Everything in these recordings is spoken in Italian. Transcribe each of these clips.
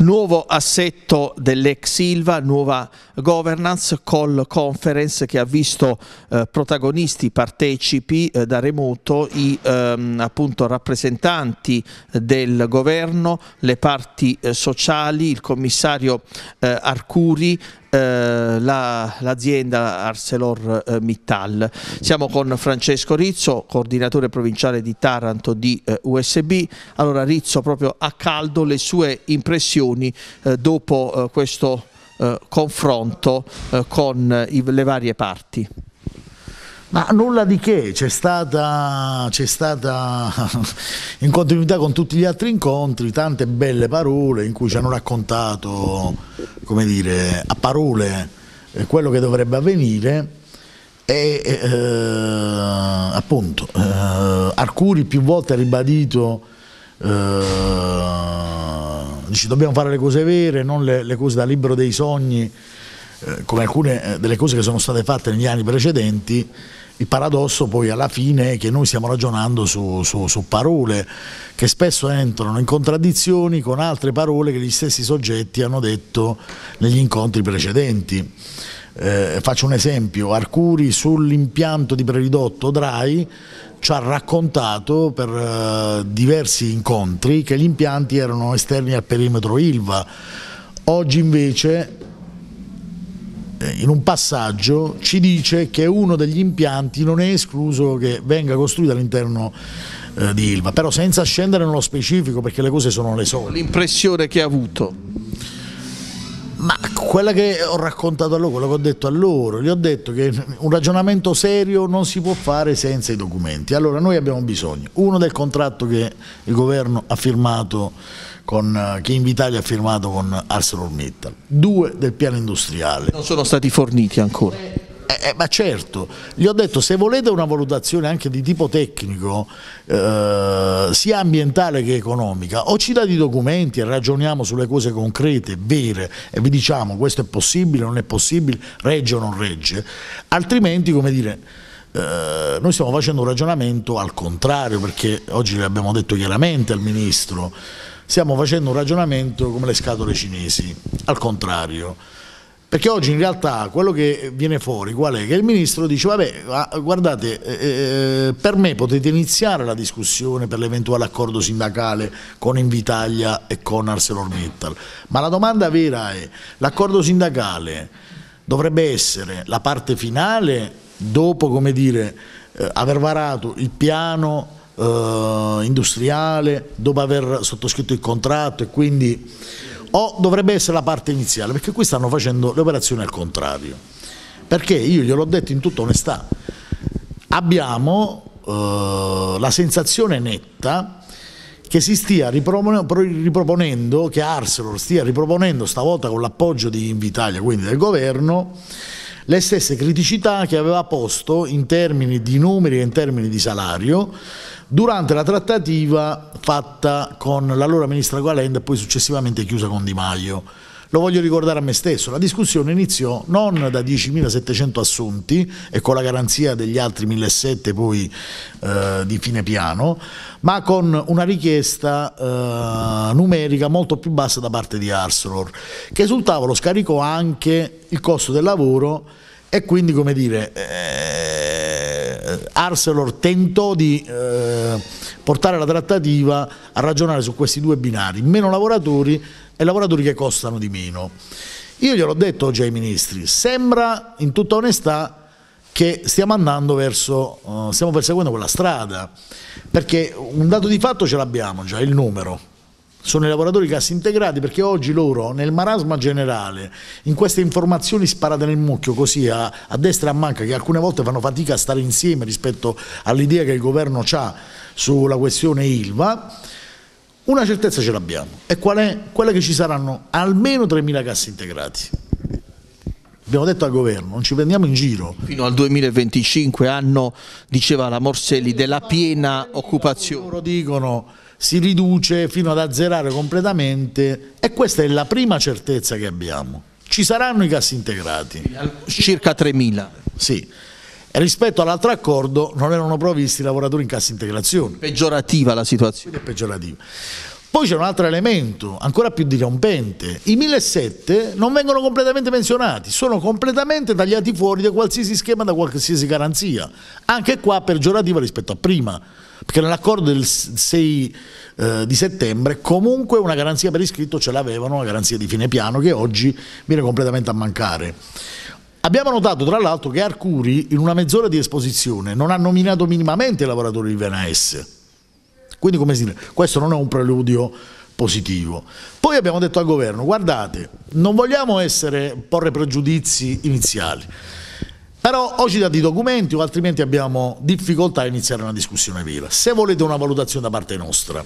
Nuovo assetto dell'ex Ilva, nuova governance call conference che ha visto eh, protagonisti, partecipi eh, da remoto i ehm, appunto, rappresentanti del governo, le parti eh, sociali, il commissario eh, Arcuri, eh, la, l'azienda ArcelorMittal. Siamo con Francesco Rizzo, coordinatore provinciale di Taranto di eh, USB. Allora Rizzo, proprio a caldo le sue impressioni eh, dopo eh, questo eh, confronto con i, le varie parti. Ma nulla di che, c'è stata, stata, in continuità con tutti gli altri incontri tante belle parole in cui ci hanno raccontato, come dire, a parole eh, quello che dovrebbe avvenire e eh, eh, appunto eh, Arcuri più volte ha ribadito eh, dice dobbiamo fare le cose vere, non le, le cose da libro dei sogni eh, come alcune eh, delle cose che sono state fatte negli anni precedenti, il paradosso poi alla fine è che noi stiamo ragionando su, su, su, parole che spesso entrano in contraddizioni con altre parole che gli stessi soggetti hanno detto negli incontri precedenti. Eh, faccio un esempio, Arcuri sull'impianto di preridotto DRAI ci ha raccontato per eh, diversi incontri che gli impianti erano esterni al perimetro ILVA, oggi invece eh, in un passaggio ci dice che uno degli impianti non è escluso che venga costruito all'interno eh, di Ilva, però senza scendere nello specifico perché le cose sono le solite. L'impressione che ha avuto? Ma quella che ho raccontato a loro, quello che ho detto a loro, gli ho detto che un ragionamento serio non si può fare senza i documenti. Allora noi abbiamo bisogno, uno del contratto che il governo ha firmato con, eh, che in Italia ha firmato con ArcelorMittal, due del piano industriale. Non sono stati forniti ancora? Eh, eh, ma certo, gli ho detto se volete una valutazione anche di tipo tecnico, eh, sia ambientale che economica, o ci date i documenti e ragioniamo sulle cose concrete, vere, e vi diciamo questo è possibile, non è possibile, regge o non regge, altrimenti come dire... Eh, noi stiamo facendo un ragionamento al contrario perché oggi l'abbiamo detto chiaramente al Ministro stiamo facendo un ragionamento come le scatole cinesi, al contrario. Perché oggi in realtà quello che viene fuori qual è? Che il ministro dice vabbè guardate eh, eh, per me potete iniziare la discussione per l'eventuale accordo sindacale con Invitalia e con ArcelorMittal, ma la domanda vera è l'accordo sindacale dovrebbe essere la parte finale dopo come dire, eh, aver varato il piano eh, industriale dopo aver sottoscritto il contratto e quindi o dovrebbe essere la parte iniziale perché qui stanno facendo le operazioni al contrario perché io gliel'ho detto in tutta onestà abbiamo eh, la sensazione netta che si stia riproponendo, che Arcelor stia riproponendo stavolta con l'appoggio di Invitalia, quindi del governo, le stesse criticità che aveva posto in termini di numeri e in termini di salario durante la trattativa fatta con l'allora ministra Gualenda e poi successivamente chiusa con Di Maio. Lo voglio ricordare a me stesso, la discussione iniziò non da 10.700 assunti e con la garanzia degli altri 1.700 poi eh, di fine piano, ma con una richiesta eh, numerica molto più bassa da parte di Arcelor, che sul tavolo scaricò anche il costo del lavoro e quindi come dire... Eh, eh, Arcelor tentò di eh, portare la trattativa a ragionare su questi due binari, meno lavoratori e lavoratori che costano di meno. Io gliel'ho detto oggi ai ministri, sembra in tutta onestà che stiamo andando verso, eh, stiamo perseguendo quella strada, perché un dato di fatto ce l'abbiamo già, il numero, sono i lavoratori cassi integrati perché oggi loro nel marasma generale, in queste informazioni sparate nel mucchio così a, a destra e a manca che alcune volte fanno fatica a stare insieme rispetto all'idea che il governo ha sulla questione ILVA, una certezza ce l'abbiamo e qual è? Quella che ci saranno almeno 3.000 cassi integrati. Abbiamo detto al governo, non ci prendiamo in giro. Fino al 2025, anno, diceva la Morselli, della piena occupazione. Loro dicono si riduce fino ad azzerare completamente e questa è la prima certezza che abbiamo. Ci saranno i cassi integrati? Circa 3.000. Sì. E rispetto all'altro accordo non erano provvisti i lavoratori in cassa integrazione. Peggiorativa la situazione. Peggiorativa. Poi c'è un altro elemento, ancora più dirompente. I 1.700 non vengono completamente pensionati, sono completamente tagliati fuori da qualsiasi schema, da qualsiasi garanzia. Anche qua peggiorativa rispetto a prima perché nell'accordo del 6 eh, di settembre comunque una garanzia per iscritto ce l'avevano, una garanzia di fine piano che oggi viene completamente a mancare. Abbiamo notato tra l'altro che Arcuri in una mezz'ora di esposizione non ha nominato minimamente i lavoratori di Venaes. Quindi come si dice, questo non è un preludio positivo. Poi abbiamo detto al governo, guardate, non vogliamo essere, porre pregiudizi iniziali però o ci date i documenti o altrimenti abbiamo difficoltà a iniziare una discussione viva. Se volete una valutazione da parte nostra.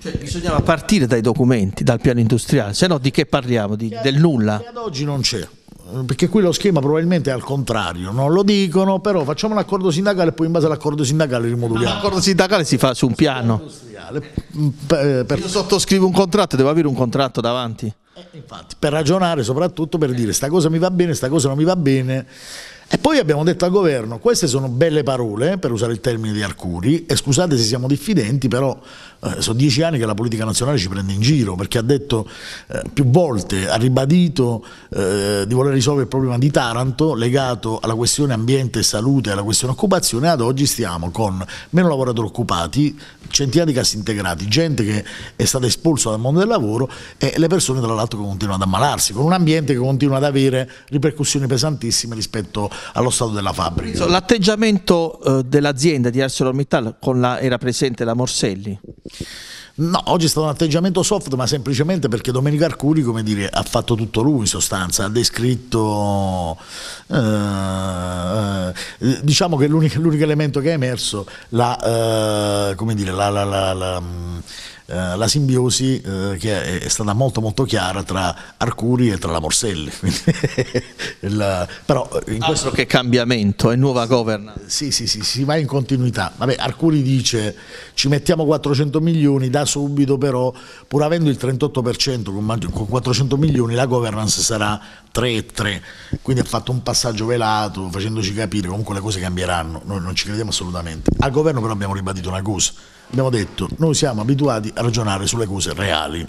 Cioè, bisognava partire dai documenti, dal piano industriale, se no di che parliamo? Di, che del nulla? Ad oggi non c'è eh, perché qui lo schema probabilmente è al contrario, non lo dicono, però facciamo un accordo sindacale e poi in base all'accordo sindacale rimoduliamo. L'accordo sindacale si fa su un piano. Mm, per... Io sottoscrivo un contratto, devo avere un contratto davanti. Eh, infatti, per ragionare soprattutto, per dire sta cosa mi va bene, sta cosa non mi va bene e poi abbiamo detto al governo, queste sono belle parole, eh, per usare il termine di Arcuri, e scusate se siamo diffidenti, però eh, sono dieci anni che la politica nazionale ci prende in giro, perché ha detto eh, più volte, ha ribadito eh, di voler risolvere il problema di Taranto legato alla questione ambiente e salute, alla questione occupazione, ad oggi stiamo con meno lavoratori occupati, centinaia di cassi integrati, gente che è stata espulsa dal mondo del lavoro e le persone tra l'altro che continuano ad ammalarsi, con un ambiente che continua ad avere ripercussioni pesantissime rispetto a allo stato della fabbrica. L'atteggiamento eh, dell'azienda di ArcelorMittal con la, era presente la Morselli? No, oggi è stato un atteggiamento soft, ma semplicemente perché Domenico Arcuri, come dire, ha fatto tutto lui in sostanza, ha descritto, eh, eh diciamo che l'unico, elemento che è emerso, la, eh, come dire, la, la, la, la mm, eh, la simbiosi eh, che è, è, stata molto molto chiara tra Arcuri e tra la Morselli. il, però eh, in questo... che cambiamento, è nuova governance. Sì, sì, sì, si va in continuità. Vabbè, Arcuri dice ci mettiamo 400 milioni da subito, però pur avendo il 38% con, con 400 milioni la governance sarà 3-3, e quindi ha fatto un passaggio velato facendoci capire comunque le cose cambieranno, noi non ci crediamo assolutamente. Al governo però abbiamo ribadito una cosa, abbiamo detto, noi siamo abituati a ragionare sulle cose reali.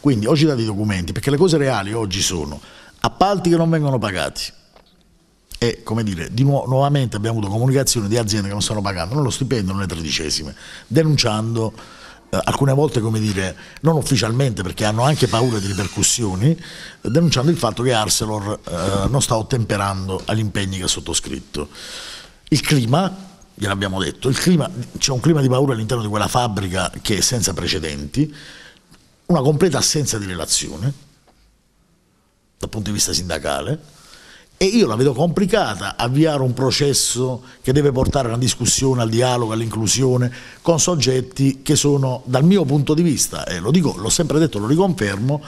Quindi oggi date i documenti, perché le cose reali oggi sono appalti che non vengono pagati. E come dire, di nu nuovamente abbiamo avuto comunicazioni di aziende che non stanno pagando non lo stipendio, non le tredicesime, denunciando eh, alcune volte, come dire, non ufficialmente perché hanno anche paura di ripercussioni, eh, denunciando il fatto che Arcelor eh, non sta ottemperando agli impegni che ha sottoscritto. Il clima, gliel'abbiamo detto, c'è un clima di paura all'interno di quella fabbrica che è senza precedenti, una completa assenza di relazione dal punto di vista sindacale e io la vedo complicata avviare un processo che deve portare alla discussione, al dialogo, all'inclusione con soggetti che sono dal mio punto di vista, e eh, lo dico, l'ho sempre detto, lo riconfermo,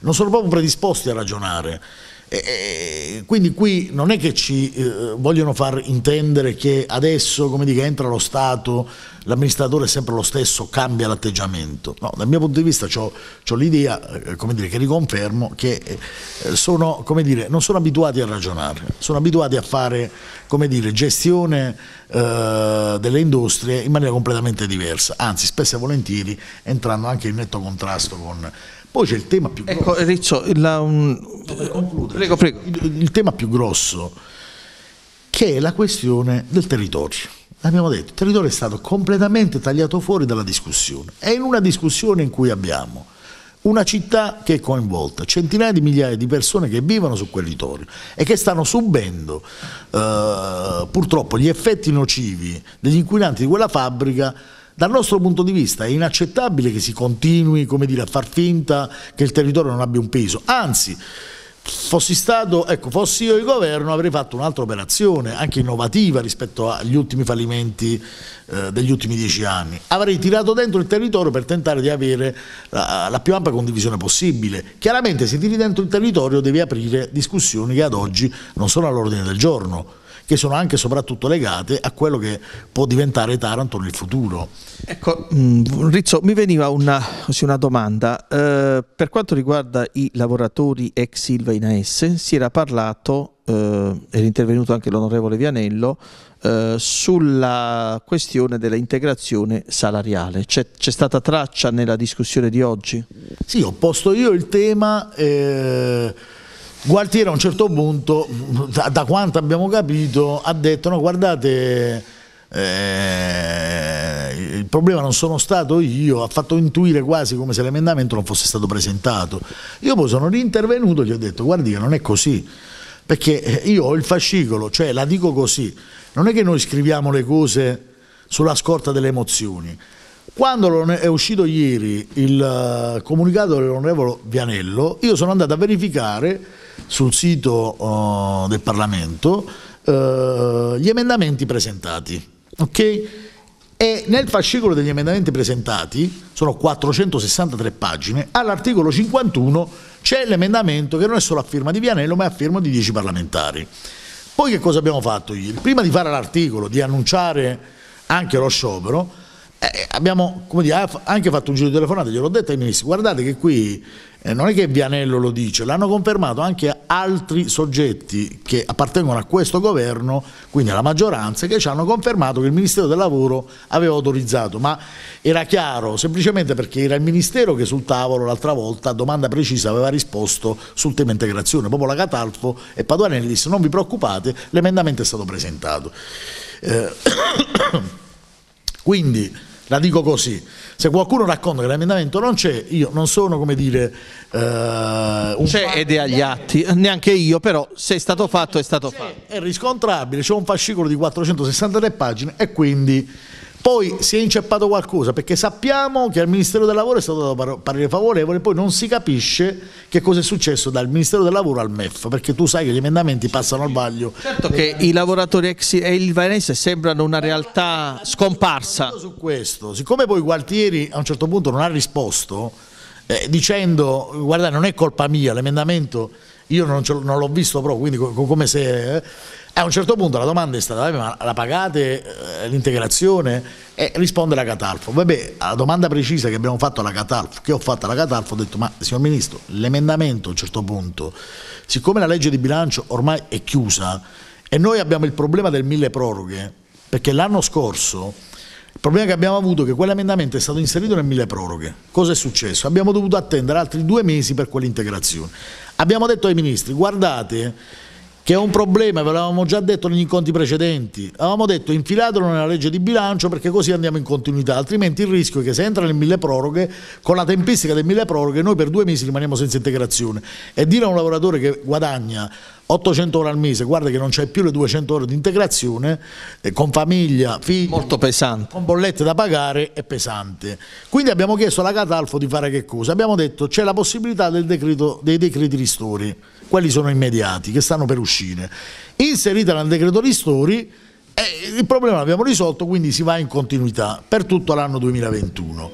non sono proprio predisposti a ragionare e quindi qui non è che ci eh, vogliono far intendere che adesso, come dica, entra lo Stato, l'amministratore è sempre lo stesso, cambia l'atteggiamento. No, dal mio punto di vista ho l'idea, eh, come dire, che riconfermo, che eh, sono, come dire, non sono abituati a ragionare, sono abituati a fare, come dire, gestione eh, delle industrie in maniera completamente diversa, anzi spesso e volentieri entrando anche in netto contrasto con poi c'è il tema più ecco, grosso. Ecco, Rizzo, la, un... prego, prego. Il, il tema più grosso che è la questione del territorio. Abbiamo detto, il territorio è stato completamente tagliato fuori dalla discussione. È in una discussione in cui abbiamo una città che è coinvolta, centinaia di migliaia di persone che vivono su quel territorio e che stanno subendo eh, purtroppo gli effetti nocivi degli inquinanti di quella fabbrica dal nostro punto di vista è inaccettabile che si continui dire, a far finta che il territorio non abbia un peso, anzi fossi stato, ecco, fossi io il governo avrei fatto un'altra operazione anche innovativa rispetto agli ultimi fallimenti eh, degli ultimi dieci anni. Avrei tirato dentro il territorio per tentare di avere la, la più ampia condivisione possibile. Chiaramente se tiri dentro il territorio devi aprire discussioni che ad oggi non sono all'ordine del giorno che sono anche e soprattutto legate a quello che può diventare Taranto nel futuro. Ecco, mm, Rizzo, mi veniva una, una domanda. Eh, per quanto riguarda i lavoratori ex Silva in AS, si era parlato eh, era intervenuto anche l'onorevole Vianello, eh, sulla questione dell'integrazione salariale. C'è, stata traccia nella discussione di oggi? Sì, ho posto io il tema. Eh Gualtieri a un certo punto, da, da quanto abbiamo capito, ha detto no guardate eh, il problema non sono stato io, ha fatto intuire quasi come se l'emendamento non fosse stato presentato. Io poi sono rintervenuto e gli ho detto guardi che non è così, perché eh, io ho il fascicolo, cioè la dico così, non è che noi scriviamo le cose sulla scorta delle emozioni, quando è uscito ieri il eh, comunicato dell'onorevole Vianello, io sono andato a verificare sul sito eh, del Parlamento eh, gli emendamenti presentati. Okay? E nel fascicolo degli emendamenti presentati, sono 463 pagine, all'articolo 51 c'è l'emendamento che non è solo a firma di Vianello ma è a firma di 10 parlamentari. Poi che cosa abbiamo fatto ieri? Prima di fare l'articolo, di annunciare anche lo sciopero, eh, eh, abbiamo dire, anche fatto un giro di telefonate, gliel'ho detto ai ministri, guardate che qui eh, non è che Vianello lo dice, l'hanno confermato anche altri soggetti che appartengono a questo governo, quindi alla maggioranza, che ci hanno confermato che il Ministero del Lavoro aveva autorizzato, ma era chiaro, semplicemente perché era il Ministero che sul tavolo l'altra volta a domanda precisa aveva risposto sul tema integrazione, proprio la Catalfo e Paduanelli disse non vi preoccupate, l'emendamento è stato presentato. Eh, quindi la dico così. Se qualcuno racconta che l'emendamento non c'è, io non sono come dire... Eh, c'è ed è agli atti, neanche io, però se è stato fatto è stato fatto. È riscontrabile, c'è un fascicolo di 463 pagine e quindi poi si è inceppato qualcosa perché sappiamo che al Ministero del Lavoro è stato dato parere favorevole, poi non si capisce che cosa è successo dal Ministero del Lavoro al MEF, perché tu sai che gli emendamenti passano al vaglio. Certo che i lavoratori ex e il Varenese sembrano una realtà scomparsa. Su questo, siccome poi Gualtieri a un certo punto non ha risposto eh, dicendo guarda non è colpa mia l'emendamento, io non, non l'ho visto proprio, quindi co come se... Eh, a un certo punto la domanda è stata, ma la pagate eh, l'integrazione? E risponde la Catalfo. Vabbè, alla domanda precisa che abbiamo fatto alla Catalfo, che ho fatto alla Catalfo, ho detto, ma signor Ministro, l'emendamento a un certo punto, siccome la legge di bilancio ormai è chiusa e noi abbiamo il problema del mille proroghe, perché l'anno scorso il problema che abbiamo avuto è che quell'emendamento è stato inserito nel mille proroghe. Cosa è successo? Abbiamo dovuto attendere altri due mesi per quell'integrazione. Abbiamo detto ai ministri, guardate che è un problema, ve l'avevamo già detto negli incontri precedenti, avevamo detto infilatelo nella legge di bilancio perché così andiamo in continuità, altrimenti il rischio è che se entra nel mille proroghe, con la tempistica del mille proroghe, noi per due mesi rimaniamo senza integrazione e dire a un lavoratore che guadagna 800 ore al mese, guarda che non c'è più le 200 ore di integrazione, eh, con famiglia, figli, Molto pesante. con bollette da pagare, è pesante. Quindi abbiamo chiesto alla Catalfo di fare che cosa? Abbiamo detto c'è la possibilità decreto, dei decreti ristori quelli sono immediati, che stanno per uscire. Inserita nel decreto ristori, eh, il problema l'abbiamo risolto, quindi si va in continuità per tutto l'anno 2021.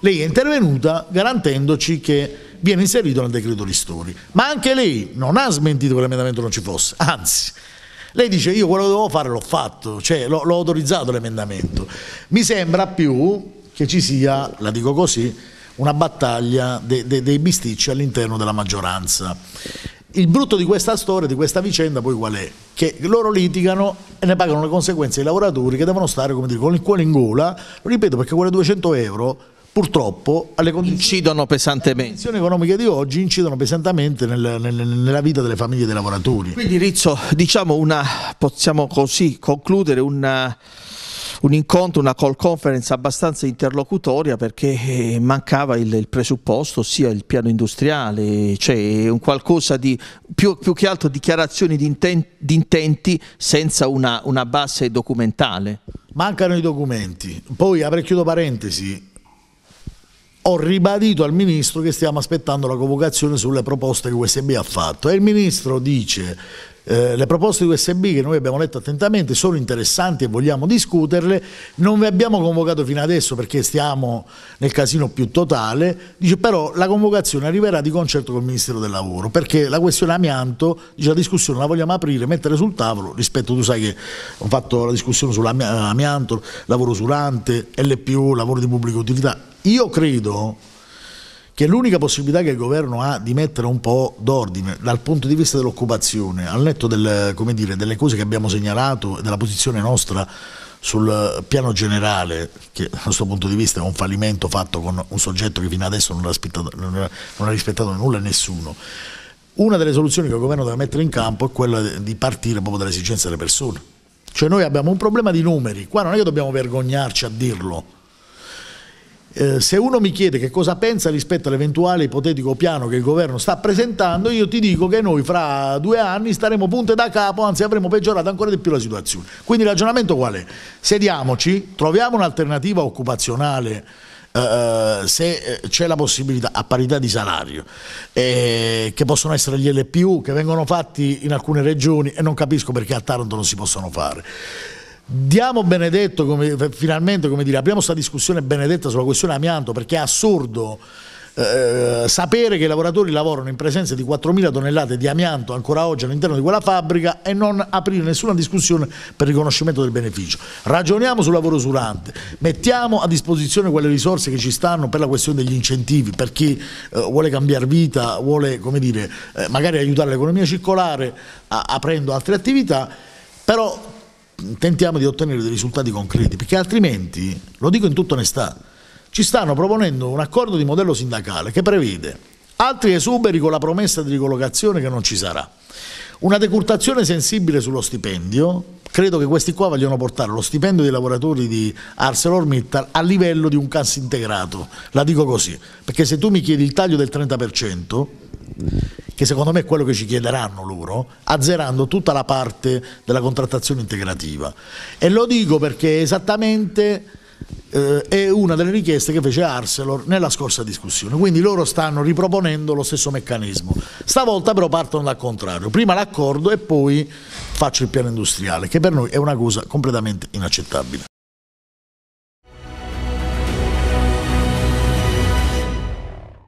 Lei è intervenuta garantendoci che viene inserito nel decreto ristori, ma anche lei non ha smentito che l'emendamento non ci fosse, anzi... Lei dice io quello che dovevo fare l'ho fatto, cioè l'ho autorizzato l'emendamento. Mi sembra più che ci sia, la dico così, una battaglia de, de, dei bisticci all'interno della maggioranza. Il brutto di questa storia, di questa vicenda, poi qual è? Che loro litigano e ne pagano le conseguenze ai lavoratori che devono stare, come dire, con il cuore in gola, lo ripeto perché quelle 200 euro purtroppo alle condizioni, incidono pesantemente. condizioni economiche di oggi incidono pesantemente nel, nel, nella vita delle famiglie dei lavoratori. Quindi Rizzo, diciamo una, possiamo così concludere una un incontro, una call conference abbastanza interlocutoria perché eh, mancava il, il presupposto, ossia il piano industriale, cioè un qualcosa di più, più che altro dichiarazioni di, inten, di intenti senza una, una base documentale. Mancano i documenti. Poi, avrei chiuso parentesi, ho ribadito al ministro che stiamo aspettando la convocazione sulle proposte che USB ha fatto e il ministro dice eh, le proposte di USB che noi abbiamo letto attentamente sono interessanti e vogliamo discuterle, non vi abbiamo convocato fino adesso perché stiamo nel casino più totale, dice però la convocazione arriverà di concerto col Ministero del Lavoro, perché la questione amianto, dice la discussione la vogliamo aprire, mettere sul tavolo, rispetto tu sai che ho fatto la discussione sull'amianto, lavoro surante, LPU, lavoro di pubblica utilità, io credo che l'unica possibilità che il governo ha di mettere un po' d'ordine dal punto di vista dell'occupazione, al netto del, dire, delle cose che abbiamo segnalato e della posizione nostra sul piano generale, che da questo punto di vista è un fallimento fatto con un soggetto che fino adesso non ha rispettato, non ha rispettato nulla a nessuno. Una delle soluzioni che il governo deve mettere in campo è quella di partire proprio dalle esigenze delle persone. Cioè noi abbiamo un problema di numeri, qua non è che dobbiamo vergognarci a dirlo, eh, se uno mi chiede che cosa pensa rispetto all'eventuale ipotetico piano che il governo sta presentando, io ti dico che noi fra due anni staremo punte da capo, anzi avremo peggiorato ancora di più la situazione. Quindi il ragionamento qual è? Sediamoci, troviamo un'alternativa occupazionale. Uh, se c'è la possibilità a parità di salario eh, che possono essere gli LPU che vengono fatti in alcune regioni e non capisco perché a Taranto non si possono fare Diamo benedetto, come, finalmente, come dire, apriamo questa discussione benedetta sulla questione amianto perché è assurdo eh, sapere che i lavoratori lavorano in presenza di 4.000 tonnellate di amianto ancora oggi all'interno di quella fabbrica e non aprire nessuna discussione per il riconoscimento del beneficio. Ragioniamo sul lavoro usurante, mettiamo a disposizione quelle risorse che ci stanno per la questione degli incentivi, per chi eh, vuole cambiare vita, vuole dire, eh, magari aiutare l'economia circolare a, aprendo altre attività, però tentiamo di ottenere dei risultati concreti, perché altrimenti, lo dico in tutta onestà, ci stanno proponendo un accordo di modello sindacale che prevede altri esuberi con la promessa di ricollocazione che non ci sarà, una decurtazione sensibile sullo stipendio, credo che questi qua vogliono portare lo stipendio dei lavoratori di ArcelorMittal a livello di un cassa integrato, la dico così, perché se tu mi chiedi il taglio del 30%, che secondo me è quello che ci chiederanno loro, azzerando tutta la parte della contrattazione integrativa. E lo dico perché esattamente eh, è una delle richieste che fece Arcelor nella scorsa discussione, quindi loro stanno riproponendo lo stesso meccanismo. Stavolta però partono dal contrario, prima l'accordo e poi faccio il piano industriale, che per noi è una cosa completamente inaccettabile.